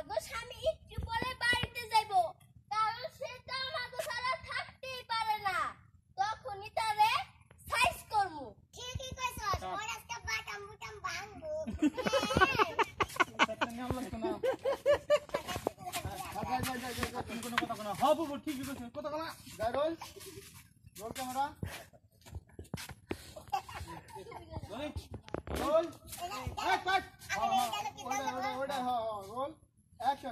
আমাগো স্বামী একটু পরে বাড়িতে যাইব কারণ সে তো আমাগো ছাড়া থাকতেই পারে না তখনই তারে সাইজ করমু ঠিকই কইছস ওর আজকে বাটাম বুটাম ভাঙবো হবু ঠিকই কইছস কত কলা যাই roll roll camera roll roll এক পাঁচ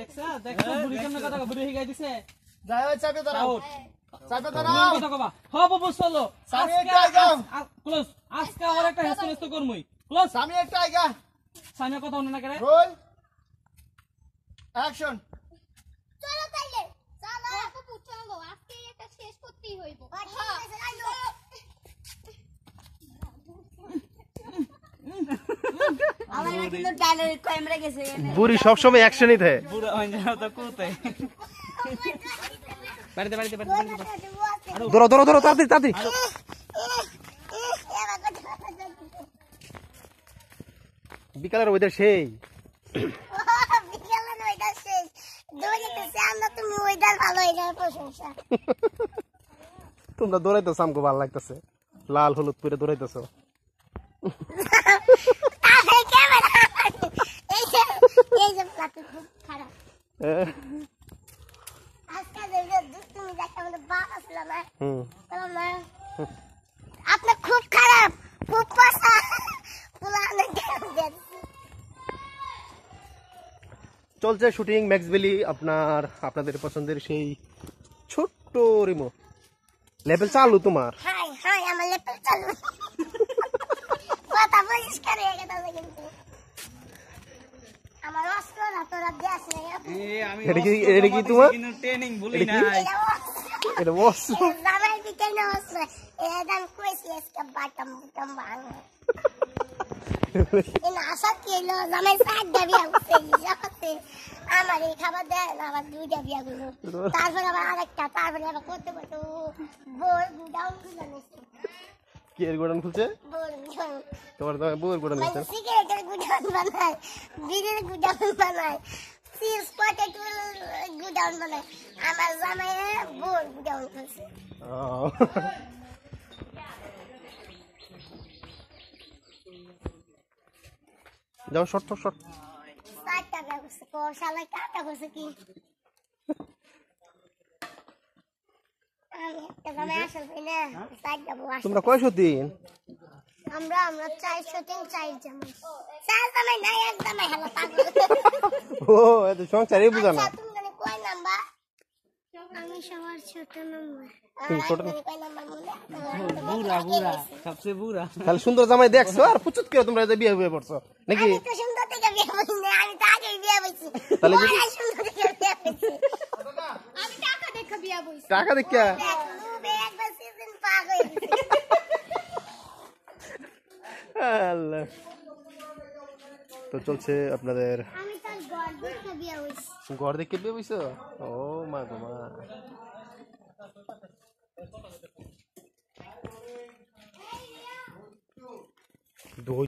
দেখছা দেখছো হ্যাঁ, বুড়ি কেমন কথা বুড়ি শিখাই দিছে যাই হই চাপে দাঁড়াও চাপে দাঁড়াও কথা কবা হ বাবু চলো আমি একটা আইগা ক্লোজ আজকে আর একটা হেসে হেসে করমই ক্লোজ আমি একটা আইগা সামনে কথা হন না করে রোল অ্যাকশন চলো তাইলে চলো বাবু পুচ্ছঙ্গ আজকে এটা শেষ করতেই হইব হ্যাঁ বুড়ি সবসময় একশনই থাকে ধরো ধরো ধরো তাড়াতাড়ি তাড়াতাড়ি বিকালের ওয়েদার সেই তোমরা দৌড়াইতেছো আমাকে ভালো লাগতেছে লাল হলুদ পুরে দৌড়াইতেছো আপনি খুব খারাপ খুব চলছে শুটিং ম্যাক্সবেলি আপনার আপনাদের পছন্দের সেই ছোট্ট রিমো লেভেল চালু তোমার আমার এটা অস্ত্র দিয়ে কি কি তোমার ট্রেনিং এটা অস্ত্র আবার আরেকটা তারপরে আবার করতে করতে বোর গুডাউন খুলে নিছে কি এর খুলছে তোমার তোমার খুলছে সিগারেটের বানায় বিড়ির গোডাউন বানায় চিপস পটেটো গুডাউন বলে আমার জামাইয়ে বোর যাও শর্ট শর্ট কো শালা কাটা করছে কি আমি একটা জামাই আসল না সাইটা বউ তোমরা কয় দিন আমরা আমরা চাই শুটিং চাই জামাই চাই জামাই নাই এক জামাই পাগল ও এত সংসারই বুঝা না আচ্ছা, তুমি জানি নাম্বার আমি সবার ছোট নাম্বার তুমি ছোট হ্যাঁ, বুড়া বুড়া সবচেয়ে বুড়া তাহলে সুন্দর জামাই দেখছো আর পুচুত করে তোমরা যে বিয়ে পড়ছো নাকি আমি তো সুন্দর থেকে বিয়ে আমি তো বিয়ে হইছি তাহলে সুন্দর থেকে বিয়ে হইছি আমি টাকা দেখে বিয়ে হইছি টাকা দেখে একবার সিজন পার Uh, তো চলছে আপনাদের ঘর দেখে বিয়ে বুঝছো ও মা গো মা